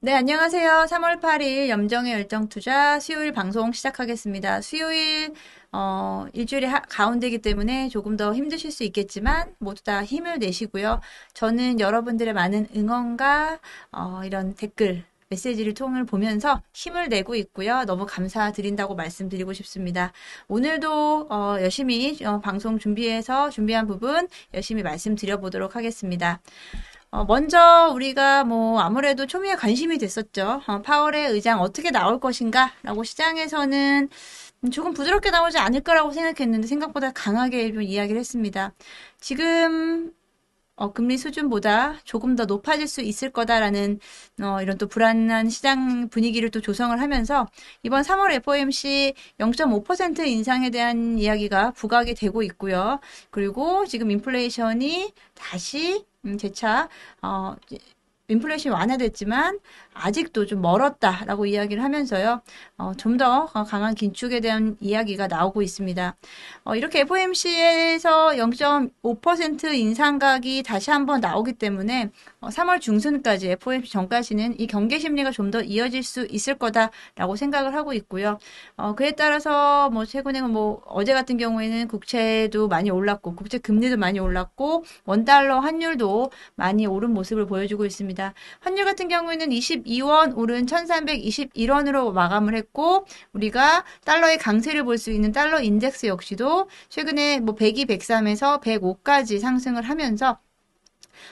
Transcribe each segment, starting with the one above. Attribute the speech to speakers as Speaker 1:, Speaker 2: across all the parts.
Speaker 1: 네, 안녕하세요. 3월 8일 염정의 열정 투자 수요일 방송 시작하겠습니다. 수요일 어, 일주일의 가운데이기 때문에 조금 더 힘드실 수 있겠지만 모두 다 힘을 내시고요. 저는 여러분들의 많은 응원과 어, 이런 댓글 메시지를 통을 보면서 힘을 내고 있고요. 너무 감사드린다고 말씀드리고 싶습니다. 오늘도 어, 열심히 어, 방송 준비해서 준비한 부분 열심히 말씀드려 보도록 하겠습니다. 어, 먼저 우리가 뭐 아무래도 초미의 관심이 됐었죠. 어, 파월의 의장 어떻게 나올 것인가라고 시장에서는 조금 부드럽게 나오지 않을 거라고 생각했는데 생각보다 강하게 좀 이야기를 했습니다. 지금 어, 금리 수준보다 조금 더 높아질 수 있을 거다라는 어, 이런 또 불안한 시장 분위기를 또 조성을 하면서 이번 3월 FOMC 0.5% 인상에 대한 이야기가 부각이 되고 있고요. 그리고 지금 인플레이션이 다시 음, 재차 어, 인플레이션 이 완화됐지만 아직도 좀 멀었다라고 이야기를 하면서요. 어, 좀더 어, 강한 긴축에 대한 이야기가 나오고 있습니다. 어, 이렇게 FOMC에서 0.5% 인상각이 다시 한번 나오기 때문에 3월 어, 중순까지 FOMC 전까지는 이 경계 심리가 좀 더 이어질 수 있을 거다라고 생각을 하고 있고요. 어, 그에 따라서 뭐 최근에는 뭐 어제 같은 경우에는 국채도 많이 올랐고 국채 금리도 많이 올랐고 원 달러 환율도 많이 오른 모습을 보여주고 있습니다. 환율 같은 경우에는 22원 오른 1,321원으로 마감을 했고 우리가 달러의 강세를 볼 수 있는 달러 인덱스 역시도 최근에 뭐 102, 103에서 105까지 상승을 하면서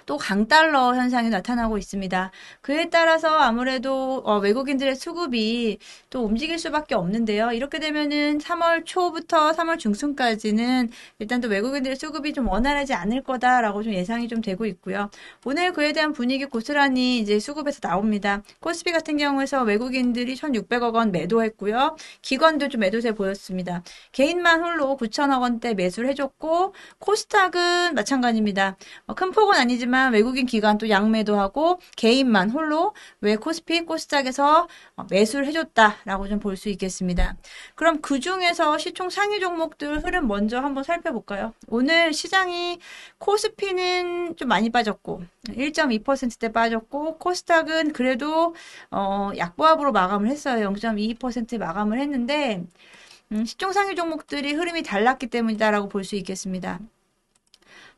Speaker 1: 또 강달러 현상이 나타나고 있습니다. 그에 따라서 아무래도 어, 외국인들의 수급이 또 움직일 수밖에 없는데요. 이렇게 되면은 3월 초부터 3월 중순까지는 일단 또 외국인들의 수급이 좀 원활하지 않을 거다라고 좀 예상이 좀 되고 있고요. 오늘 그에 대한 분위기 고스란히 이제 수급에서 나옵니다. 코스피 같은 경우에서 외국인들이 1,600억 원 매도했고요. 기관도 좀 매도세 보였습니다. 개인만 홀로 9,000억 원대 매수를 해줬고 코스닥은 마찬가지입니다. 어, 큰 폭은 아니 아니지만 외국인 기관 또 양매도 하고 개인만 홀로 왜 코스피 코스닥에서 어, 매수를 해줬다라고 좀 볼 수 있겠습니다. 그럼 그 중에서 시총 상위 종목들 흐름 먼저 한번 살펴볼까요? 오늘 시장이 코스피는 좀 많이 빠졌고 1.2%대 빠졌고 코스닥은 그래도 어 약보합으로 마감을 했어요. 0.22% 마감을 했는데 음, 시총 상위 종목들이 흐름이 달랐기 때문이다라고 볼 수 있겠습니다.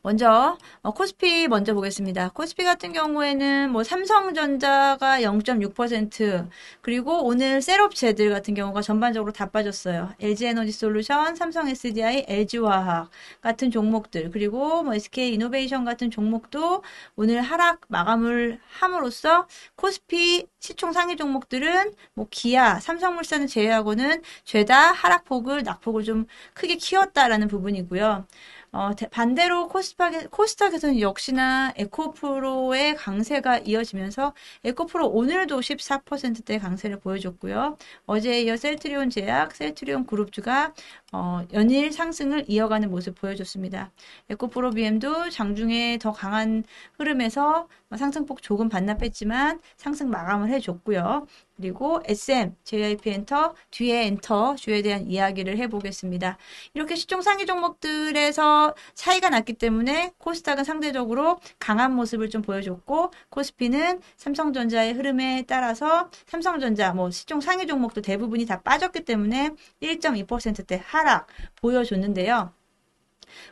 Speaker 1: 먼저 어, 코스피 먼저 보겠습니다. 코스피 같은 경우에는 뭐 삼성전자가 0.6% 그리고 오늘 셀업체들 같은 경우가 전반적으로 다 빠졌어요. LG에너지솔루션, 삼성 SDI, LG화학 같은 종목들 그리고 뭐 SK 이노베이션 같은 종목도 오늘 하락 마감을 함으로써 코스피 시총 상위 종목들은 뭐 기아, 삼성물산을 제외하고는 죄다 하락폭을 낙폭을 좀 크게 키웠다라는 부분이고요. 어, 반대로 코스닥, 코스닥에서는 역시나 에코프로의 강세가 이어지면서 에코프로 오늘도 14%대 강세를 보여줬고요. 어제에 이어 셀트리온 제약, 셀트리온 그룹주가 어, 연일 상승을 이어가는 모습 보여줬습니다. 에코프로 BM도 장중에 더 강한 흐름에서 상승폭 조금 반납했지만 상승 마감을 해줬고요. 그리고 SM, j y p 엔터, 뒤에 엔터 주에 대한 이야기를 해보겠습니다. 이렇게 시총 상위 종목들에서 차이가 났기 때문에 코스닥은 상대적으로 강한 모습을 좀 보여줬고 코스피는 삼성전자의 흐름에 따라서 삼성전자 뭐 시총 상위 종목도 대부분이 다 빠졌기 때문에 1.2%대 하락 보여줬는데요.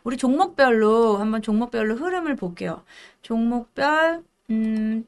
Speaker 1: 우리 종목별로 한번 종목별로 흐름을 볼게요. 종목별 음,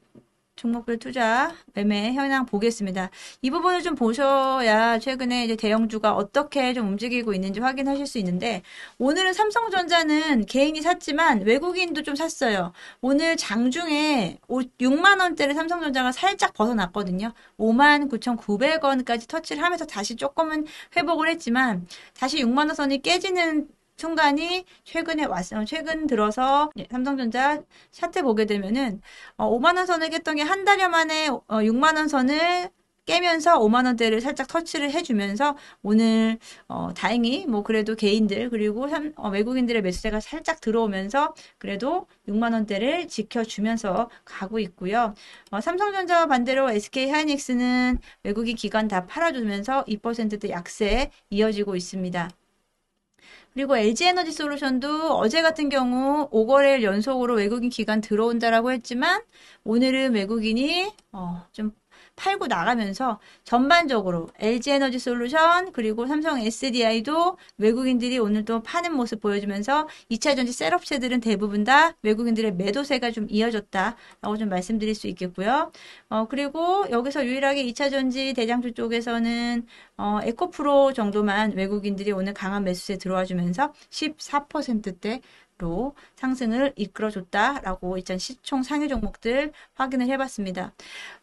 Speaker 1: 종목별 투자 매매 현황 보겠습니다. 이 부분을 좀 보셔야 최근에 이제 대형주가 어떻게 좀 움직이고 있는지 확인하실 수 있는데 오늘은 삼성전자는 개인이 샀지만 외국인도 좀 샀어요. 오늘 장중에 6만 원대를 삼성전자가 살짝 벗어났거든요. 5만 9,900원까지 터치를 하면서 다시 조금은 회복을 했지만 다시 6만 원 선이 깨지는 총괄이 최근에 왔어 최근 들어서 삼성전자 차트 보게 되면은 어, 5만 원 선을 깼던 게 한 달여 만에 어, 6만 원 선을 깨면서 5만 원대를 살짝 터치를 해주면서 오늘 어, 다행히 뭐 그래도 개인들 그리고 삼, 어, 외국인들의 매수세가 살짝 들어오면서 그래도 6만 원대를 지켜주면서 가고 있고요. 어, 삼성전자와 반대로 SK 하이닉스는 외국인 기관 다 팔아주면서 2%대 약세 이어지고 있습니다. 그리고 LG 에너지 솔루션도 어제 같은 경우 5거래일 연속으로 외국인 기관 들어온다라고 했지만 오늘은 외국인이 어, 좀 팔고 나가면서 전반적으로 LG 에너지 솔루션 그리고 삼성 SDI도 외국인들이 오늘 도 파는 모습 보여주면서 2차 전지 셀업체들은 대부분 다 외국인들의 매도세가 좀 이어졌다라고 좀 말씀드릴 수 있겠고요. 어, 그리고 여기서 유일하게 2차 전지 대장주 쪽에서는 어, 에코프로 정도만 외국인들이 오늘 강한 매수세 들어와 주면서 14%대 로 상승을 이끌어줬다라고 일단 시총 상위 종목들 확인을 해봤습니다.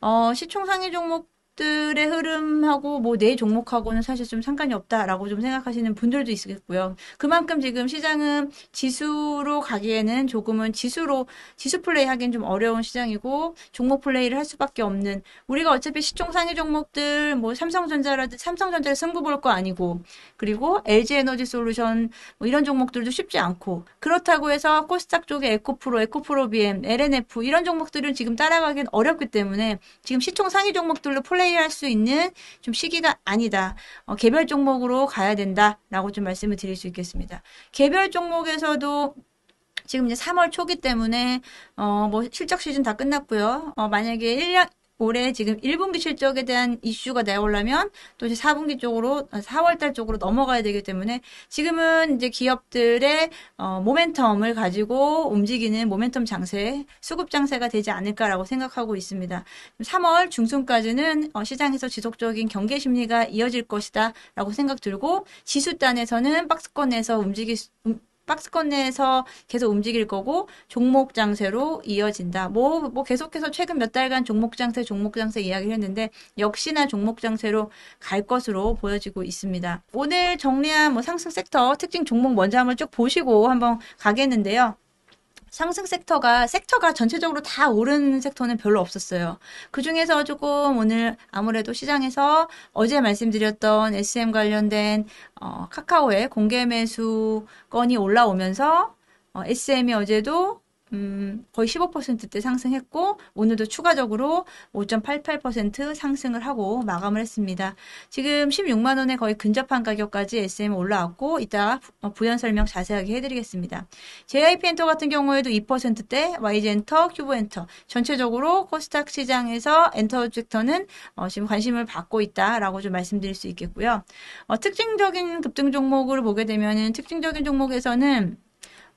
Speaker 1: 어, 시총 상위 종목 것들의 흐름하고 뭐 내 종목하고는 사실 좀 상관이 없다라고 좀 생각하시는 분들도 있겠고요. 으 그만큼 지금 시장은 지수로 가기에는 조금은 지수로 지수 플레이 하기엔 좀 어려운 시장이고 종목 플레이를 할 수밖에 없는 우리가 어차피 시총 상위 종목들 뭐 삼성전자라든 삼성전자를 승부 볼 거 아니고 그리고 LG 에너지 솔루션 뭐 이런 종목들도 쉽지 않고 그렇다고 해서 코스닥 쪽에 에코프로, 에코프로 BM LNF 이런 종목들은 지금 따라가긴 어렵기 때문에 지금 시총 상위 종목들로 플레이 플레이할 수 있는 좀 시기가 아니다. 어, 개별 종목으로 가야 된다라고 좀 말씀을 드릴 수 있겠습니다. 개별 종목에서도 지금 이제 3월 초기 때문에 어뭐 실적 시즌 다 끝났고요. 어 만약에 1년 올해 지금 1분기 실적에 대한 이슈가 나오려면 또 이제 4분기 쪽으로 4월달 아, 쪽으로 넘어가야 되기 때문에 지금은 이제 기업들의 어, 모멘텀을 가지고 움직이는 모멘텀 장세, 수급 장세가 되지 않을까라고 생각하고 있습니다. 3월 중순까지는 어, 시장에서 지속적인 경계 심리가 이어질 것이다라고 생각 들고 지수단에서는 박스권에서 움직일 수, 음, 박스권 내에서 계속 움직일 거고 종목 장세로 이어진다. 뭐, 뭐 계속해서 최근 몇 달간 종목 장세, 종목 장세 이야기를 했는데 역시나 종목 장세로 갈 것으로 보여지고 있습니다. 오늘 정리한 뭐 상승 섹터 특징 종목 먼저 한번 쭉 보시고 한번 가겠는데요. 상승 섹터가 섹터가 전체적으로 다 오른 섹터는 별로 없었어요. 그 중에서 조금 오늘 아무래도 시장에서 어제 말씀드렸던 SM 관련된 어, 카카오의 공개 매수 건이 올라오면서 어, SM이 어제도 음, 거의 15%대 상승했고 오늘도 추가적으로 5.88% 상승을 하고 마감을 했습니다. 지금 16만 원에 거의 근접한 가격까지 SM 올라왔고 이따 어, 부연 설명 자세하게 해드리겠습니다. JIP 엔터 같은 경우에도 2%대, YG 엔터, 큐브 엔터 전체적으로 코스닥 시장에서 엔터 섹터는 어, 지금 관심을 받고 있다라고 좀 말씀드릴 수 있겠고요. 어, 특징적인 급등 종목을 보게 되면은 특징적인 종목에서는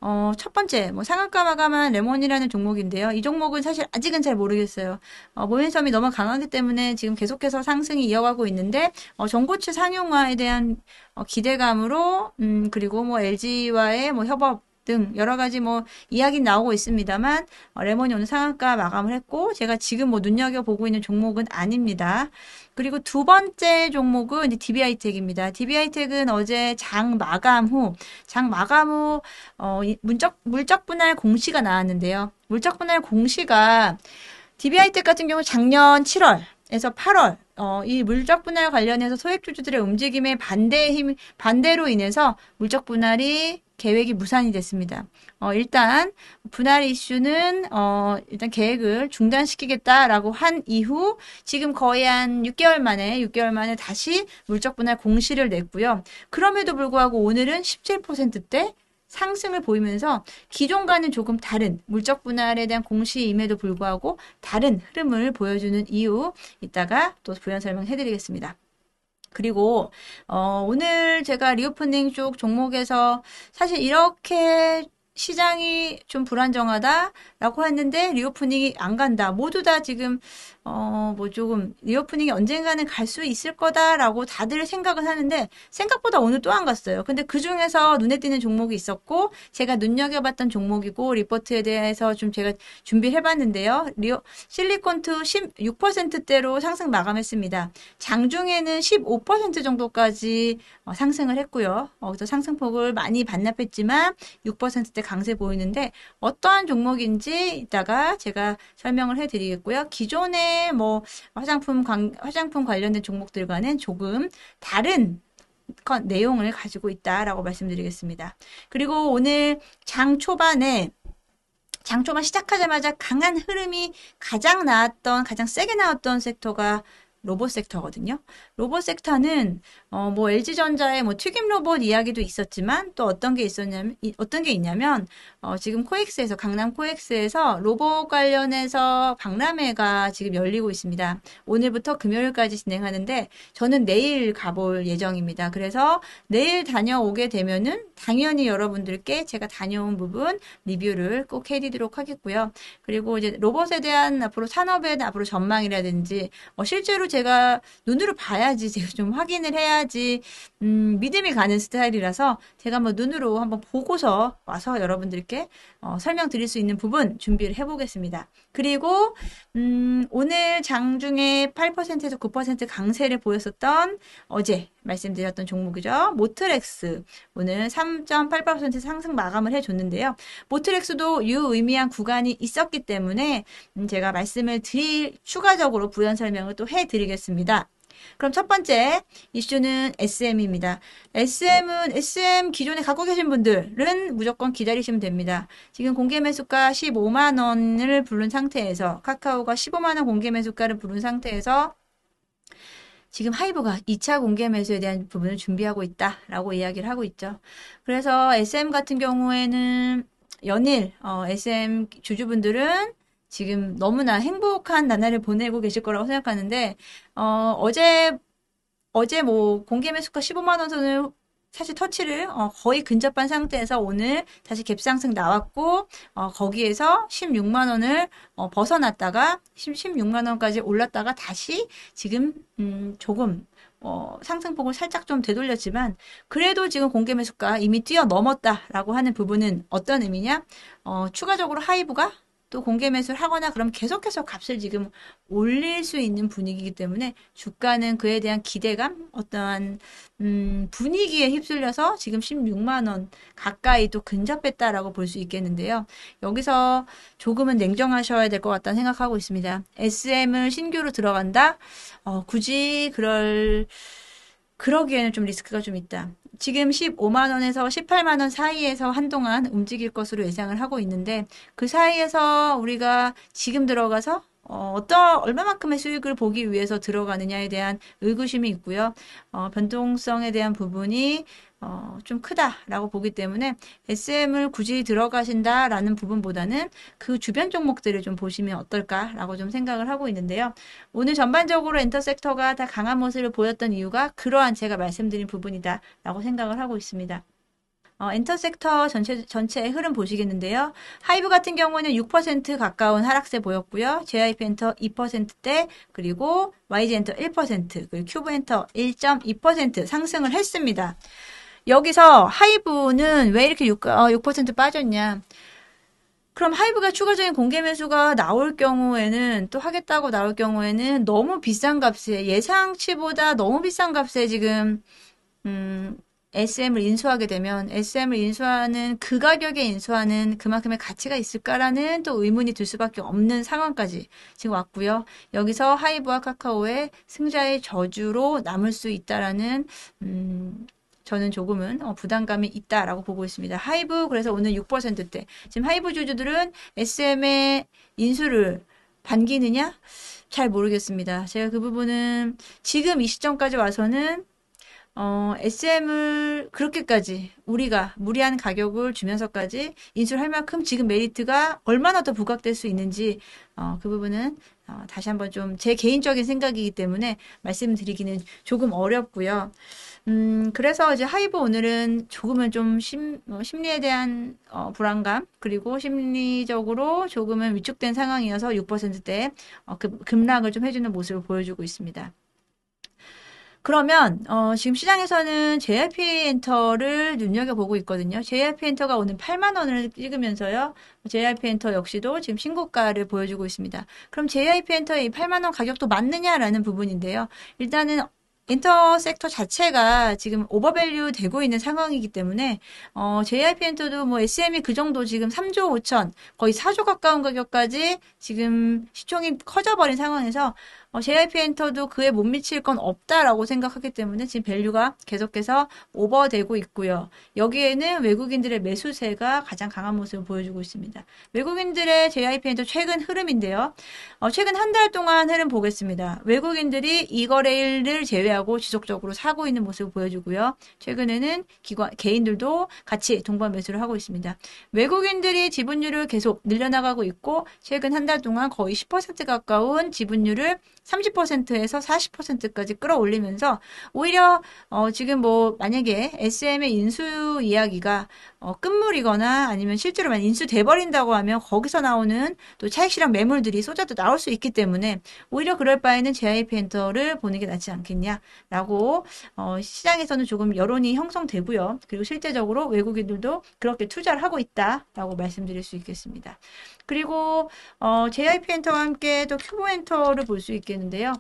Speaker 1: 어, 첫 번째, 뭐, 상한가 마감한 레몬이라는 종목인데요. 이 종목은 사실 아직은 잘 모르겠어요. 어, 모멘섬이 너무 강하기 때문에 지금 계속해서 상승이 이어가고 있는데, 어, 전고체 상용화에 대한 어, 기대감으로, 음, 그리고 뭐, LG와의 뭐, 협업, 등 여러 가지 뭐 이야기 나오고 있습니다만 어, 레몬이 오늘 상한가 마감을 했고 제가 지금 뭐 눈여겨 보고 있는 종목은 아닙니다. 그리고 두 번째 종목은 이제 DBI텍입니다. DBI텍은 어제 장 마감 후, 장 마감 후, 어, 문적, 물적 분할 공시가 나왔는데요. 물적 분할 공시가 DBI텍 같은 경우 작년 7월, 에서 8월 어, 이 물적 분할 관련해서 소액 주주들의 움직임에 반대의 힘 반대로 인해서 물적 분할이 계획이 무산이 됐습니다. 어, 일단 분할 이슈는 어, 일단 계획을 중단시키겠다라고 한 이후 지금 거의 한 6개월 만에 6개월 만에 다시 물적 분할 공시를 냈고요. 그럼에도 불구하고 오늘은 17%대 상승을 보이면서 기존과는 조금 다른 물적 분할에 대한 공시임에도 불구하고 다른 흐름을 보여주는 이유 이따가 또 부연 설명해드리겠습니다. 그리고 어, 오늘 제가 리오프닝 쪽 종목에서 사실 이렇게 시장이 좀 불안정하다라고 했는데 리오프닝이 안 간다. 모두 다 지금 어 뭐 조금 리오프닝이 언젠가는 갈 수 있을 거다라고 다들 생각을 하는데 생각보다 오늘 또 안 갔어요. 근데 그 중에서 눈에 띄는 종목이 있었고 제가 눈여겨봤던 종목이고 리포트에 대해서 좀 제가 준비해봤는데요. 리오 실리콘투 16%대로 상승 마감했습니다. 장중에는 15% 정도까지 어, 상승을 했고요. 어, 그래서 상승폭을 많이 반납했지만 6%대 강세 보이는데 어떠한 종목인지 이따가 제가 설명을 해드리겠고요. 기존에뭐 화장품 관, 화장품 관련된 종목들과는 조금 다른 내용을 가지고 있다라고 말씀드리겠습니다. 그리고 오늘 장 초반에 장 초반 시작하자마자 강한 흐름이 가장 나왔던 가장 세게 나왔던 섹터가 로봇 섹터거든요. 로봇 섹터는 어, 뭐 LG전자의 뭐 튀김 로봇 이야기도 있었지만 또 어떤 게 있었냐면 어떤 게 있냐면 어, 지금 코엑스에서 강남 코엑스에서 로봇 관련해서 박람회가 지금 열리고 있습니다. 오늘부터 금요일까지 진행하는데 저는 내일 가볼 예정입니다. 그래서 내일 다녀오게 되면은 당연히 여러분들께 제가 다녀온 부분 리뷰를 꼭 해드리도록 하겠고요. 그리고 이제 로봇에 대한 앞으로 산업에 대한 앞으로 전망이라든지 어, 실제로 제가 눈으로 봐야지 제가 좀 확인을 해야 해야지 음, 믿음이 가는 스타일이라서 제가 한번 눈으로 한번 보고서 와서 여러분들께 어, 설명드릴 수 있는 부분 준비를 해보겠습니다. 그리고 음, 오늘 장중에 8%에서 9% 강세를 보였었던 어제 말씀드렸던 종목이죠. 모트렉스 오늘 3.8% 상승 마감을 해줬는데요. 모트렉스도 유의미한 구간이 있었기 때문에 음, 제가 말씀을 드릴 추가적으로 부연 설명을 또 해드리겠습니다. 그럼 첫 번째 이슈는 SM입니다. SM은 SM 기존에 갖고 계신 분들은 무조건 기다리시면 됩니다. 지금 공개 매수가 15만 원을 부른 상태에서 카카오가 15만 원 공개 매수가를 부른 상태에서 지금 하이브가 2차 공개 매수에 대한 부분을 준비하고 있다라고 이야기를 하고 있죠. 그래서 SM 같은 경우에는 연일 어, SM 주주분들은 지금 너무나 행복한 나날을 보내고 계실 거라고 생각하는데 어, 어제 어제 뭐 공개 매수가 15만 원 선을 사실 터치를 어, 거의 근접한 상태에서 오늘 다시 갭상승 나왔고 어, 거기에서 16만 원을 어, 벗어났다가 10, 6만 원까지 올랐다가 다시 지금 음, 조금 어, 상승폭을 살짝 좀 되돌렸지만 그래도 지금 공개 매수가 이미 뛰어넘었다라고 하는 부분은 어떤 의미냐? 어, 추가적으로 하이브가 또 공개 매수를 하거나 그럼 계속해서 값을 지금 올릴 수 있는 분위기이기 때문에 주가는 그에 대한 기대감 어떠한 음, 분위기에 휩쓸려서 지금 16만 원 가까이 또 근접했다라고 볼 수 있겠는데요. 여기서 조금은 냉정하셔야 될 것 같다는 생각하고 있습니다. SM을 신규로 들어간다? 어, 굳이 그럴 그러기에는 좀 리스크가 좀 있다. 지금 15만 원에서 18만 원 사이에서 한동안 움직일 것으로 예상을 하고 있는데 그 사이에서 우리가 지금 들어가서 어, 어떤 얼마만큼의 수익을 보기 위해서 들어가느냐에 대한 의구심이 있고요. 어, 변동성에 대한 부분이 어, 좀 크다라고 보기 때문에 SM을 굳이 들어가신다라는 부분보다는 그 주변 종목들을 좀 보시면 어떨까라고 좀 생각을 하고 있는데요. 오늘 전반적으로 엔터섹터가 다 강한 모습을 보였던 이유가 그러한 제가 말씀드린 부분이다라고 생각을 하고 있습니다. 어, 엔터섹터 전체, 전체의 흐름 보시겠는데요. 하이브 같은 경우는 6% 가까운 하락세 보였고요. JIP 엔터 2%대, 그리고 YG 엔터 1%, 그리고 큐브 엔터 1.2% 상승을 했습니다. 여기서 하이브는 왜 이렇게 6, 6% 어, 빠졌냐. 그럼 하이브가 추가적인 공개 매수가 나올 경우에는 또 하겠다고 나올 경우에는 너무 비싼 값에 예상치보다 너무 비싼 값에 지금 음, SM을 인수하게 되면 SM을 인수하는 그 가격에 인수하는 그만큼의 가치가 있을까라는 또 의문이 들 수밖에 없는 상황까지 지금 왔고요. 여기서 하이브와 카카오의 승자의 저주로 남을 수 있다라는 음, 저는 조금은 어, 부담감이 있다라고 보고 있습니다. 하이브 그래서 오늘 6%대. 지금 하이브 주주들은 SM의 인수를 반기느냐? 잘 모르겠습니다. 제가 그 부분은 지금 이 시점까지 와서는 어, SM을 그렇게까지 우리가 무리한 가격을 주면서까지 인수할 를 만큼 지금 메리트가 얼마나 더 부각될 수 있는지 어, 그 부분은 어, 다시 한번 좀 제 개인적인 생각이기 때문에 말씀드리기는 조금 어렵고요. 음, 그래서 이제 하이브 오늘은 조금은 좀 심, 어, 심리에 대한 어, 불안감, 그리고 심리적으로 조금은 위축된 상황이어서 6%대 어, 급, 급락을 좀 해주는 모습을 보여주고 있습니다. 그러면 어, 지금 시장에서는 JRP 엔터를 눈여겨보고 있거든요. JRP 엔터가 오늘 8만 원을 찍으면서요. JRP 엔터 역시도 지금 신고가를 보여주고 있습니다. 그럼 JRP 엔터의 8만 원 가격도 맞느냐라는 부분인데요. 일단은 엔터 섹터 자체가 지금 오버밸류 되고 있는 상황이기 때문에 어, JIP 엔터도 뭐 SM이 e 그 정도 지금 3조 5천 거의 4조 가까운 가격까지 지금 시총이 커져버린 상황에서 어, JYP 엔터도 그에 못 미칠 건 없다라고 생각하기 때문에 지금 밸류가 계속해서 오버되고 있고요. 여기에는 외국인들의 매수세가 가장 강한 모습을 보여주고 있습니다. 외국인들의 JYP 엔터 최근 흐름인데요. 어, 최근 한 달 동안 흐름 보겠습니다. 외국인들이 이 거래일을 제외하고 지속적으로 사고 있는 모습을 보여주고요. 최근에는 기관, 개인들도 같이 동반 매수를 하고 있습니다. 외국인들이 지분율을 계속 늘려나가고 있고 최근 한 달 동안 거의 10% 가까운 지분율을 30%에서 40%까지 끌어올리면서 오히려 어 지금 뭐 만약에 SM의 인수 이야기가 어 끝물이거나 아니면 실제로 만 인수돼 버린다고 하면 거기서 나오는 또 차익 실현 매물들이 쏟아져 나올 수 있기 때문에 오히려 그럴 바에는 JIP 엔터를 보는 게 낫지 않겠냐라고 어 시장에서는 조금 여론이 형성되고요. 그리고 실제적으로 외국인들도 그렇게 투자를 하고 있다라고 말씀드릴 수 있겠습니다. 그리고 어, j y p 엔터와 함께 또 큐브 엔터를 볼 수 있겠는데요.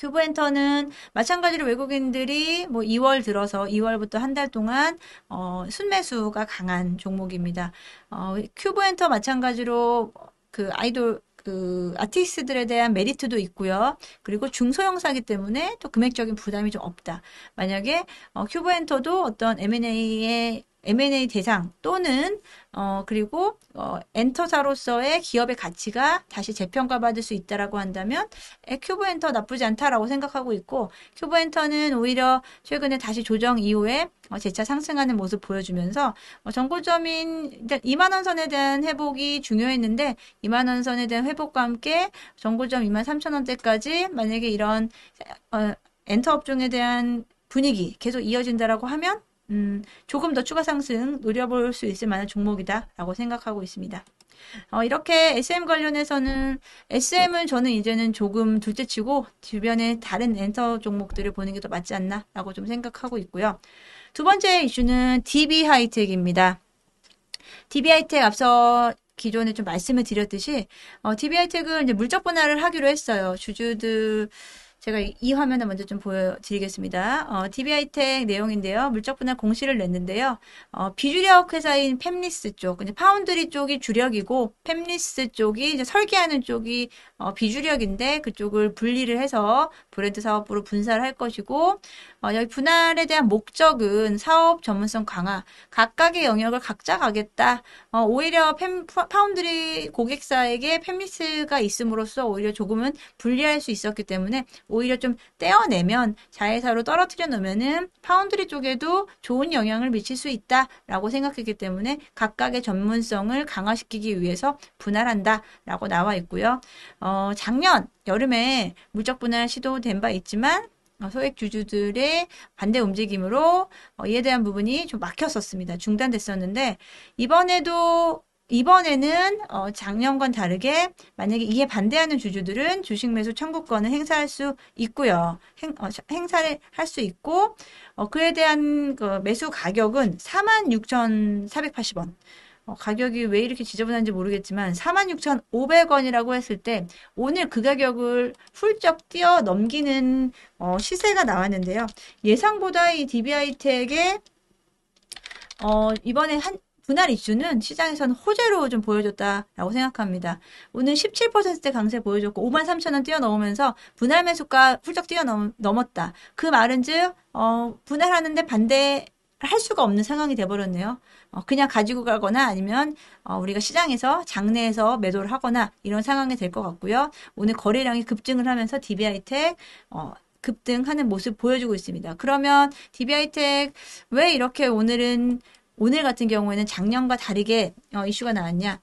Speaker 1: 큐브 엔터는 마찬가지로 외국인들이 뭐 2월 들어서 2월부터 한 달 동안 어, 순매수가 강한 종목입니다. 어, 큐브 엔터 마찬가지로 그 아이돌 그 아티스트들에 대한 메리트도 있고요. 그리고 중소형사기 때문에 또 금액적인 부담이 좀 없다. 만약에 어, 큐브엔터도 어떤 m a 에 M&A 대상 또는 어 그리고 어 엔터사로서의 기업의 가치가 다시 재평가받을 수 있다라고 한다면 에, 큐브 엔터 나쁘지 않다라고 생각하고 있고 큐브 엔터는 오히려 최근에 다시 조정 이후에 어, 재차 상승하는 모습 보여주면서 어, 정고점인 2만 그러니까 원 선에 대한 회복이 중요했는데 2만 원 선에 대한 회복과 함께 정고점 2만 3천 원대까지 만약에 이런 어, 엔터 업종에 대한 분위기 계속 이어진다라고 하면 음, 조금 더 추가 상승 노려볼 수 있을 만한 종목이다라고 생각하고 있습니다. 어, 이렇게 SM 관련해서는 SM은 저는 이제는 조금 둘째치고 주변의 다른 엔터 종목들을 보는 게 더 맞지 않나라고 좀 생각하고 있고요. 두 번째 이슈는 DB 하이텍입니다. DB 하이텍 앞서 기존에 좀 말씀을 드렸듯이 어, DB 하이텍은 이제 물적 분할을 하기로 했어요. 주주들 제가 이 화면을 먼저 좀 보여드리겠습니다. 어, DBI텍 내용인데요. 물적 분할 공시를 냈는데요. 어, 비주력 류 회사인 펩리스 쪽, 이제 파운드리 쪽이 주력이고 펩리스 쪽이 이제 설계하는 쪽이 어, 비주력인데 그쪽을 분리를 해서 브랜드 사업부로 분사를 할 것이고 어, 여기 분할에 대한 목적은 사업 전문성 강화, 각각의 영역을 각자 가겠다. 어, 오히려 팸, 파운드리 고객사에게 펩리스가 있음으로써 오히려 조금은 분리할 수 있었기 때문에 오히려 좀 떼어내면 자회사로 떨어뜨려 놓으면은 파운드리 쪽에도 좋은 영향을 미칠 수 있다라고 생각했기 때문에 각각의 전문성을 강화시키기 위해서 분할한다라고 나와 있고요. 어, 작년 여름에 물적 분할 시도된 바 있지만 어, 소액 주주들의 반대 움직임으로 어, 이에 대한 부분이 좀 막혔었습니다. 중단됐었는데 이번에도 이번에는 어, 작년과는 다르게 만약에 이에 반대하는 주주들은 주식 매수 청구권을 행사할 수 있고요. 행, 어, 행사를 할 수 있고 어, 그에 대한 그 매수 가격은 46,480원. 어, 가격이 왜 이렇게 지저분한지 모르겠지만 46,500원이라고 했을 때 오늘 그 가격을 훌쩍 뛰어넘기는 어, 시세가 나왔는데요. 예상보다 이 d b i 텍에 어, 이번에 한 분할 이슈는 시장에서는 호재로 좀 보여줬다라고 생각합니다. 오늘 17%대 강세 보여줬고 5만 3천 원 뛰어넘으면서 분할 매수가 훌쩍 뛰어넘었다. 그 말은즉 어, 분할하는데 반대 할 수가 없는 상황이 돼버렸네요. 어, 그냥 가지고 가거나 아니면 어, 우리가 시장에서 장내에서 매도를 하거나 이런 상황이 될 것 같고요. 오늘 거래량이 급증을 하면서 DBI텍 어, 급등하는 모습 보여주고 있습니다. 그러면 DBI텍 왜 이렇게 오늘은 오늘 같은 경우에는 작년과 다르게 어, 이슈가 나왔냐.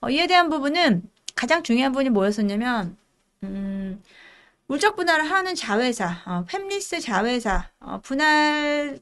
Speaker 1: 어, 이에 대한 부분은 가장 중요한 부분이 뭐였었냐면, 음, 물적 분할을 하는 자회사, 어, 팸리스 자회사, 어, 분할,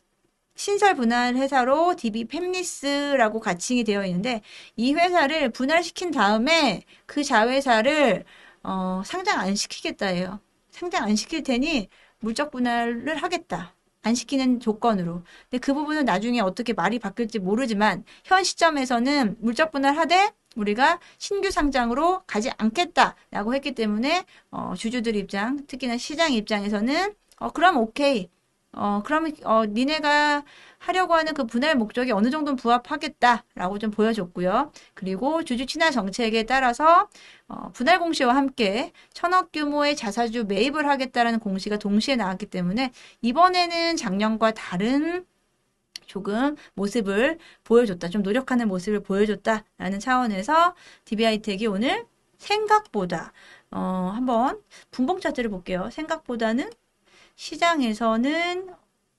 Speaker 1: 신설 분할 회사로 DB 팸리스라고 가칭이 되어 있는데, 이 회사를 분할시킨 다음에 그 자회사를 어, 상장 안 시키겠다예요. 상장 안 시킬 테니 물적 분할을 하겠다. 안 시키는 조건으로. 근데 그 부분은 나중에 어떻게 말이 바뀔지 모르지만 현 시점에서는 물적 분할하되 우리가 신규 상장으로 가지 않겠다라고 했기 때문에 어, 주주들 입장, 특히나 시장 입장에서는 어 그럼 오케이. 어 그럼 어 니네가 하려고 하는 그 분할 목적이 어느 정도는 부합하겠다라고 좀 보여줬고요. 그리고 주주 친화 정책에 따라서 어, 분할 공시와 함께 천억 규모의 자사주 매입을 하겠다라는 공시가 동시에 나왔기 때문에 이번에는 작년과 다른 조금 모습을 보여줬다. 좀 노력하는 모습을 보여줬다라는 차원에서 DBI텍이 오늘 생각보다 어, 한번 분봉 차트를 볼게요. 생각보다는 시장에서는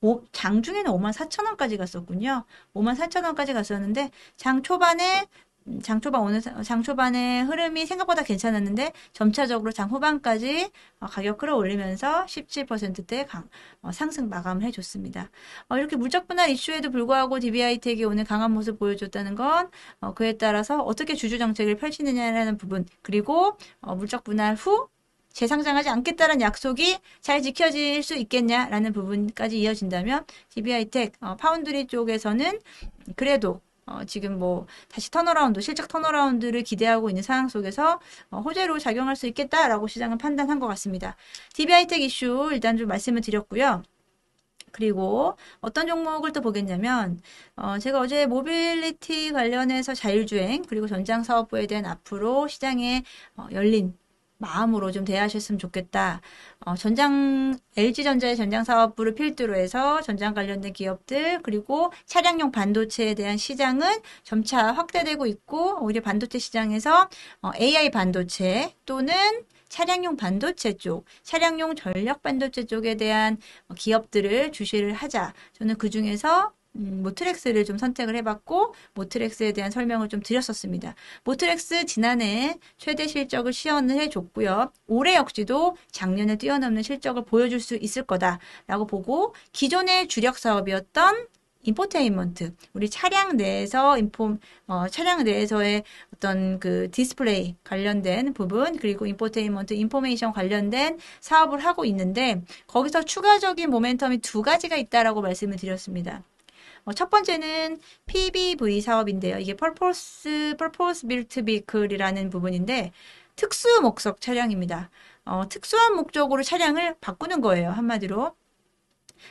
Speaker 1: 오, 장 중에는 5 4 0 0 0 원까지 갔었군요. 5만 4천 원까지 갔었는데 장 초반에 음, 장 초반 오늘 장 초반의 흐름이 생각보다 괜찮았는데 점차적으로 장 후반까지 어, 가격 끌어올리면서 17%대 강, 어, 상승 마감을 해줬습니다. 어, 이렇게 물적 분할 이슈에도 불구하고 DBI텍이 오늘 강한 모습 보여줬다는 건 어, 그에 따라서 어떻게 주주 정책을 펼치느냐라는 부분 그리고 물적 어, 분할 후 재상장하지 않겠다는 약속이 잘 지켜질 수 있겠냐라는 부분까지 이어진다면 DBI텍 어, 파운드리 쪽에서는 그래도 어, 지금 뭐 다시 턴어라운드 실적 턴어라운드를 기대하고 있는 상황 속에서 어, 호재로 작용할 수 있겠다라고 시장은 판단한 것 같습니다. DBI텍 이슈 일단 좀 말씀을 드렸고요. 그리고 어떤 종목을 또 보겠냐면 어, 제가 어제 모빌리티 관련해서 자율주행 그리고 전장 사업부에 대한 앞으로 시장에 어, 열린 마음으로 좀 대하셨으면 좋겠다. 어, 전장 LG 전자의 전장 사업부를 필두로 해서 전장 관련된 기업들 그리고 차량용 반도체에 대한 시장은 점차 확대되고 있고 오히려 반도체 시장에서 어, AI 반도체 또는 차량용 반도체 쪽, 차량용 전력 반도체 쪽에 대한 기업들을 주시를 하자. 저는 그 중에서 음, 모트렉스를 좀 선택을 해봤고 모트렉스에 대한 설명을 좀 드렸었습니다. 모트렉스 지난해 최대 실적을 시연을 해줬고요. 올해 역시도 작년에 뛰어넘는 실적을 보여줄 수 있을 거다라고 보고 기존의 주력 사업이었던 인포테인먼트, 우리 차량 내에서 인폼, 어, 차량 내에서의 어떤 그 디스플레이 관련된 부분, 그리고 인포테인먼트, 인포메이션 관련된 사업을 하고 있는데, 거기서 추가적인 모멘텀이 두 가지가 있다라고 말씀을 드렸습니다. 어, 첫 번째는 PBV 사업인데요. 이게 Purpose, Purpose Built Vehicle이라는 부분인데 특수 목적 차량입니다. 어, 특수한 목적으로 차량을 바꾸는 거예요. 한마디로.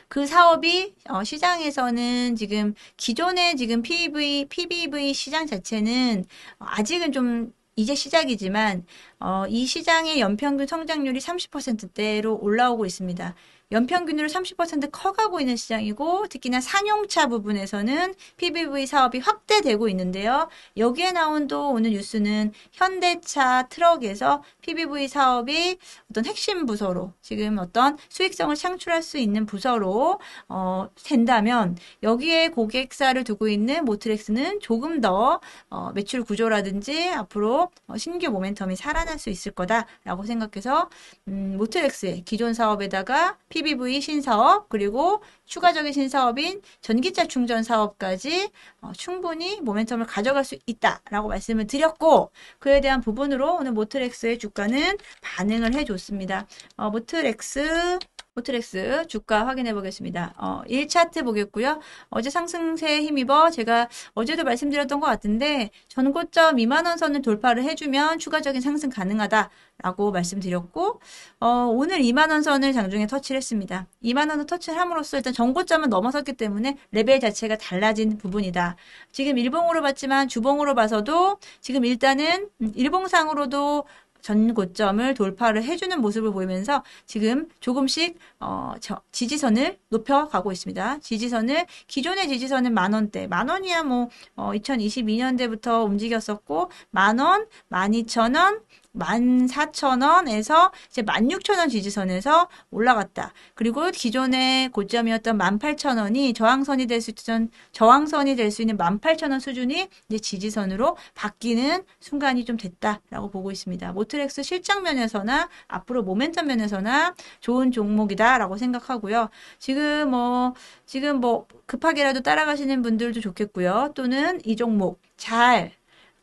Speaker 1: 그 사업이 어, 시장에서는 지금 기존의 지금 PV, PBV 시장 자체는 아직은 좀 이제 시작이지만 어, 이 시장의 연평균 성장률이 30%대로 올라오고 있습니다. 연평균으로 30% 커가고 있는 시장이고 특히나 상용차 부분에서는 PBV 사업이 확대되고 있는데요. 여기에 나온 또 오늘 뉴스는 현대차 트럭에서 PBV 사업이 어떤 핵심 부서로 지금 어떤 수익성을 창출할 수 있는 부서로 어, 된다면 여기에 고객사를 두고 있는 모트렉스는 조금 더 어, 매출 구조라든지 앞으로 어, 신규 모멘텀이 살아날 수 있을 거다라고 생각해서 음, 모트렉스의 기존 사업에다가 PBV PTBV 신사업 그리고 추가적인 신사업인 전기차 충전 사업까지 어, 충분히 모멘텀을 가져갈 수 있다라고 말씀을 드렸고 그에 대한 부분으로 오늘 모트렉스의 주가는 반응을 해줬습니다. 어, 모트렉스 포트렉스 주가 확인해 보겠습니다. 어, 1차트 보겠고요. 어제 상승세에 힘입어 제가 어제도 말씀드렸던 것 같은데 전고점 2만원 선을 돌파를 해주면 추가적인 상승 가능하다라고 말씀드렸고 어, 오늘 2만원 선을 장중에 터치를 했습니다. 2만원을 터치를 함으로써 일단 전고점은 넘어섰기 때문에 레벨 자체가 달라진 부분이다. 지금 일봉으로 봤지만 주봉으로 봐서도 지금 일단은 음, 일봉상으로도 전고점을 돌파를 해주는 모습을 보이면서 지금 조금씩 어, 지지선을 높여가고 있습니다. 지지선을 기존의 지지선은 만 원대, 만 원이야 뭐 어, 2022년대부터 움직였었고 만 원, 만 이천 원, 14,000원에서 이제 16,000원 지지선에서 올라갔다. 그리고 기존의 고점이었던 18,000원이 저항선이 될 수 있던 저항선이 될 수 있는 18,000원 수준이 이제 지지선으로 바뀌는 순간이 좀 됐다라고 보고 있습니다. 모트렉스 실적 면에서나 앞으로 모멘텀 면에서나 좋은 종목이다라고 생각하고요. 지금 뭐 지금 뭐 급하게라도 따라가시는 분들도 좋겠고요. 또는 이 종목 잘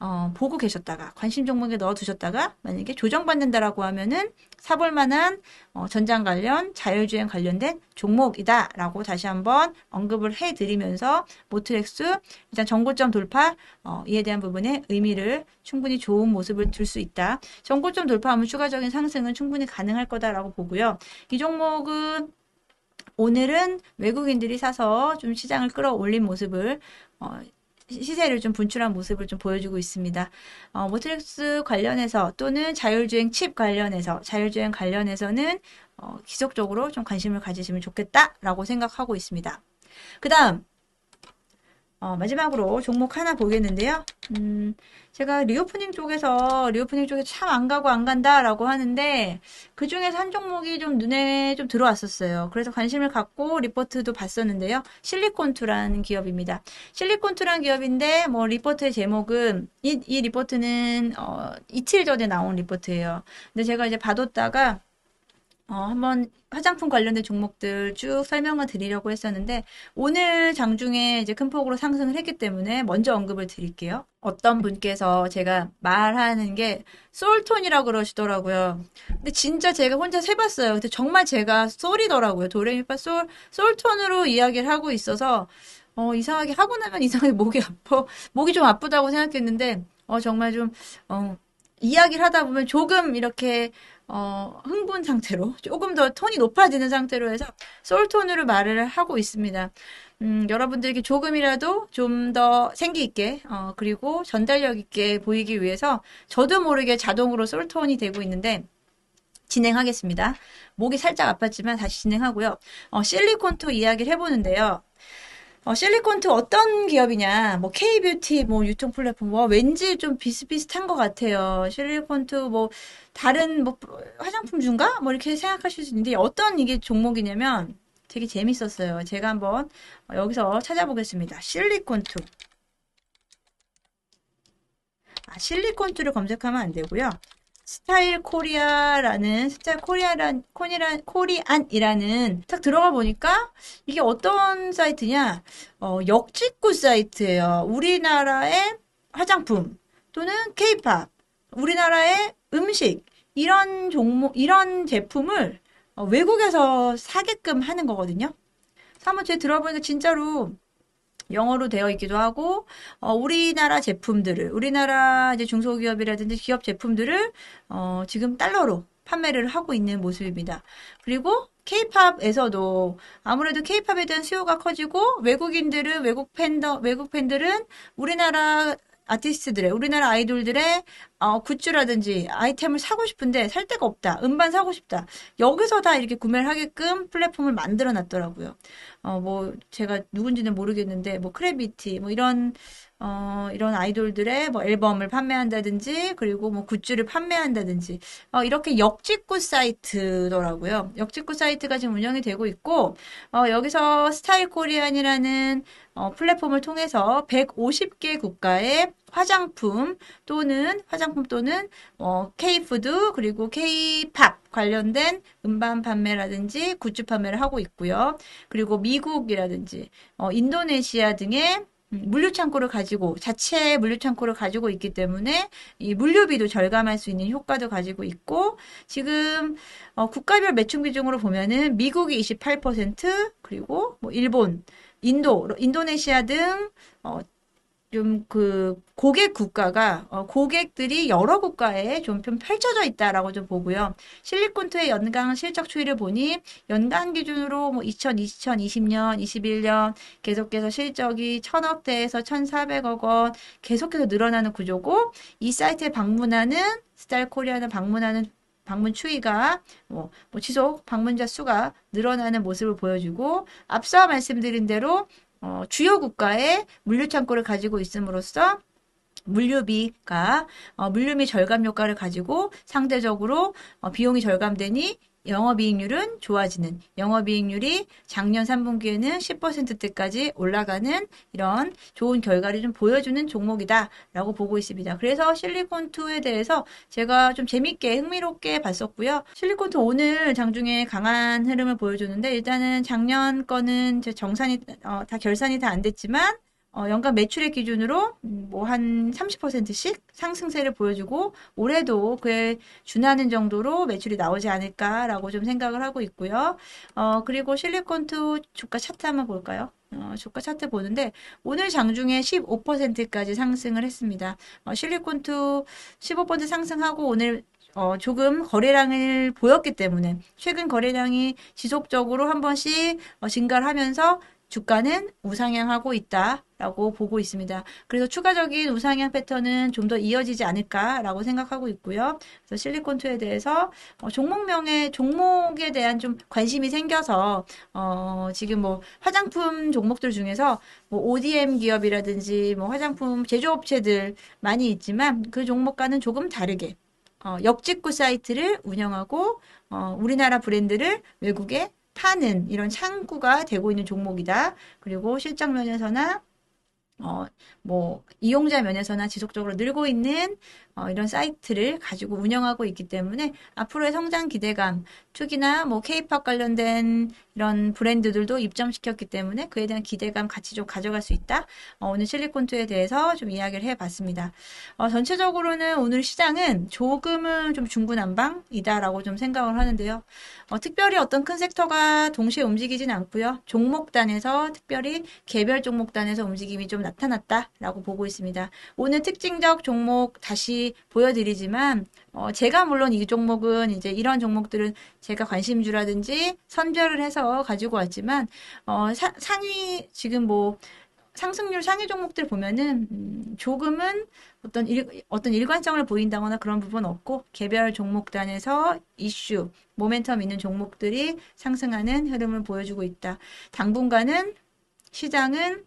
Speaker 1: 어, 보고 계셨다가 관심 종목에 넣어두셨다가 만약에 조정받는다라고 하면은 사볼 만한 어, 전장 관련 자율주행 관련된 종목이다라고 다시 한번 언급을 해드리면서 모트렉스 일단 정고점 돌파 어, 이에 대한 부분의 의미를 충분히 좋은 모습을 들 수 있다. 정고점 돌파하면 추가적인 상승은 충분히 가능할 거다라고 보고요. 이 종목은 오늘은 외국인들이 사서 좀 시장을 끌어올린 모습을 어, 시세를 좀 분출한 모습을 좀 보여주고 있습니다. 어, 모트릭스 관련해서 또는 자율주행 칩 관련해서 자율주행 관련해서는 어, 지속적으로 좀 관심을 가지시면 좋겠다라고 생각하고 있습니다. 그 다음 어, 마지막으로 종목 하나 보겠는데요. 음, 제가 리오프닝 쪽에서, 리오프닝 쪽에 참 안 가고 안 간다라고 하는데, 그 중에서 한 종목이 좀 눈에 좀 들어왔었어요. 그래서 관심을 갖고 리포트도 봤었는데요. 실리콘투라는 기업입니다. 실리콘투라는 기업인데, 뭐, 리포트의 제목은, 이, 이 리포트는, 어, 이틀 전에 나온 리포트예요. 근데 제가 이제 받았다가 어, 한번 화장품 관련된 종목들 쭉 설명을 드리려고 했었는데 오늘 장중에 이제 큰 폭으로 상승을 했기 때문에 먼저 언급을 드릴게요. 어떤 분께서 제가 말하는 게 솔톤이라고 그러시더라고요. 근데 진짜 제가 혼자 세봤어요. 근데 정말 제가 솔이더라고요. 도레미파 솔 솔톤으로 이야기를 하고 있어서 어, 이상하게 하고 나면 이상하게 목이 아파 목이 좀 아프다고 생각했는데 어 정말 좀 어, 이야기를 하다 보면 조금 이렇게 어, 흥분 상태로 조금 더 톤이 높아지는 상태로 해서 솔톤으로 말을 하고 있습니다. 음, 여러분들에게 조금이라도 좀 더 생기 있게 어, 그리고 전달력 있게 보이기 위해서 저도 모르게 자동으로 솔톤이 되고 있는데 진행하겠습니다. 목이 살짝 아팠지만 다시 진행하고요. 어, 실리콘토 이야기를 해보는데요. 어, 실리콘트 어떤 기업이냐, 뭐 K뷰티 뭐 유통 플랫폼 뭐 왠지 좀 비슷비슷한 것 같아요. 실리콘트 뭐 다른 뭐 화장품 중가 뭐 이렇게 생각하실 수 있는데 어떤 이게 종목이냐면 되게 재밌었어요. 제가 한번 여기서 찾아보겠습니다. 실리콘트. 아, 실리콘트를 검색하면 안 되고요. 스타일 코리아라는 스타일 코리아란 코리안 코리안이라는 딱 들어가 보니까 이게 어떤 사이트냐? 어, 역직구 사이트예요. 우리나라의 화장품 또는 케이팝, 우리나라의 음식 이런 종목 이런 제품을 어, 외국에서 사게끔 하는 거거든요. 사무처에 들어보니까 진짜로 영어로 되어 있기도 하고 어, 우리나라 제품들을 우리나라 이제 중소기업이라든지 기업 제품들을 어, 지금 달러로 판매를 하고 있는 모습입니다. 그리고 케이팝에서도 아무래도 케이팝에 대한 수요가 커지고 외국인들은 외국 팬더 외국 팬들은 우리나라 아티스트들의 우리나라 아이돌들의 어, 굿즈라든지 아이템을 사고 싶은데 살 데가 없다. 음반 사고 싶다. 여기서 다 이렇게 구매를 하게끔 플랫폼을 만들어 놨더라고요. 어, 뭐 제가 누군지는 모르겠는데 뭐 크래비티 뭐 이런 어, 이런 아이돌들의 뭐 앨범을 판매한다든지, 그리고 뭐 굿즈를 판매한다든지, 어, 이렇게 역직구 사이트더라고요. 역직구 사이트가 지금 운영이 되고 있고, 어, 여기서 스타일 코리안이라는 어, 플랫폼을 통해서 150개 국가의 화장품 또는 화장품 또는 어, K푸드 그리고 K팝 관련된 음반 판매라든지 굿즈 판매를 하고 있고요. 그리고 미국이라든지 어, 인도네시아 등의 물류창고를 가지고 자체 물류창고를 가지고 있기 때문에 이 물류비도 절감할 수 있는 효과도 가지고 있고 지금 어, 국가별 매출 비중으로 보면은 미국이 28% 그리고 뭐 일본 인도, 인도네시아 등 어, 좀그 고객 국가가 어, 고객들이 여러 국가에 좀, 펼쳐져 있다라고 좀 보고요. 실리콘투의 연간 실적 추이를 보니 연간 기준으로 뭐 2020년, 21년 계속해서 실적이 1000억대에서 1400억 원 계속해서 늘어나는 구조고 이 사이트에 방문하는 스타일 코리아는 방문하는 방문 추이가 뭐, 뭐 지속 방문자 수가 늘어나는 모습을 보여주고 앞서 말씀드린 대로 어, 주요 국가의 물류 창고를 가지고 있음으로써 물류비가 어, 물류비 절감 효과를 가지고 상대적으로 어, 비용이 절감되니 영업이익률은 좋아지는 영업이익률이 작년 3분기에는 10%대까지 올라가는 이런 좋은 결과를 좀 보여주는 종목이다라고 보고 있습니다. 그래서 실리콘2에 대해서 제가 좀 재밌게 흥미롭게 봤었고요. 실리콘2 오늘 장중에 강한 흐름을 보여주는데 일단은 작년 거는 정산이 어, 다 결산이 다 안 됐지만 어, 연간 매출액 기준으로 뭐 한 30%씩 상승세를 보여주고 올해도 그에 준하는 정도로 매출이 나오지 않을까라고 좀 생각을 하고 있고요. 어, 그리고 실리콘투 주가 차트 한번 볼까요? 어, 주가 차트 보는데 오늘 장중에 15%까지 상승을 했습니다. 어, 실리콘투 15% 상승하고 오늘 어, 조금 거래량을 보였기 때문에 최근 거래량이 지속적으로 한 번씩 어, 증가를 하면서 주가는 우상향하고 있다라고 보고 있습니다. 그래서 추가적인 우상향 패턴은 좀 더 이어지지 않을까라고 생각하고 있고요. 그래서 실리콘투에 대해서 어, 종목명에 종목에 대한 좀 관심이 생겨서 어, 지금 뭐 화장품 종목들 중에서 뭐 ODM 기업이라든지 뭐 화장품 제조업체들 많이 있지만 그 종목과는 조금 다르게 어, 역직구 사이트를 운영하고 어, 우리나라 브랜드를 외국에 파는 이런 창구가 되고 있는 종목이다. 그리고 실적 면에서나 어, 뭐, 이용자 면에서나 지속적으로 늘고 있는 어, 이런 사이트를 가지고 운영하고 있기 때문에 앞으로의 성장 기대감, 초기나 뭐 K-pop 관련된 이런 브랜드들도 입점시켰기 때문에 그에 대한 기대감 같이 좀 가져갈 수 있다. 어, 오늘 실리콘투에 대해서 좀 이야기를 해봤습니다. 어, 전체적으로는 오늘 시장은 조금은 좀 중구난방이다라고 좀 생각을 하는데요. 어, 특별히 어떤 큰 섹터가 동시에 움직이진 않고요. 종목단에서 특별히 개별 종목단에서 움직임이 좀 나타났다라고 보고 있습니다. 오늘 특징적 종목 다시 보여드리지만 어, 제가 물론 이 종목은 이제 이런 종목들은 제가 관심주라든지 선별을 해서 가지고 왔지만 어, 사, 상위 지금 뭐 상승률 상위 종목들 보면은 음, 조금은 어떤 일, 어떤 일관성을 보인다거나 그런 부분 없고 개별 종목단에서 이슈 모멘텀 있는 종목들이 상승하는 흐름을 보여주고 있다. 당분간은 시장은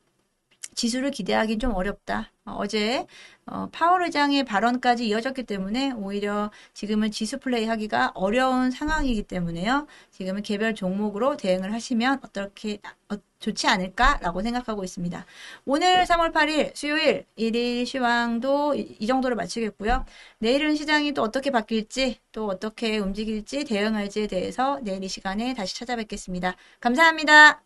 Speaker 1: 지수를 기대하기는 좀 어렵다. 어, 어제 어, 파월 의장의 발언까지 이어졌기 때문에 오히려 지금은 지수 플레이하기가 어려운 상황이기 때문에요. 지금은 개별 종목으로 대응을 하시면 어떻게 어, 좋지 않을까라고 생각하고 있습니다. 오늘 3월 8일 수요일 1일 시황도 이 정도로 마치겠고요. 내일은 시장이 또 어떻게 바뀔지 또 어떻게 움직일지 대응할지에 대해서 내일 이 시간에 다시 찾아뵙겠습니다. 감사합니다.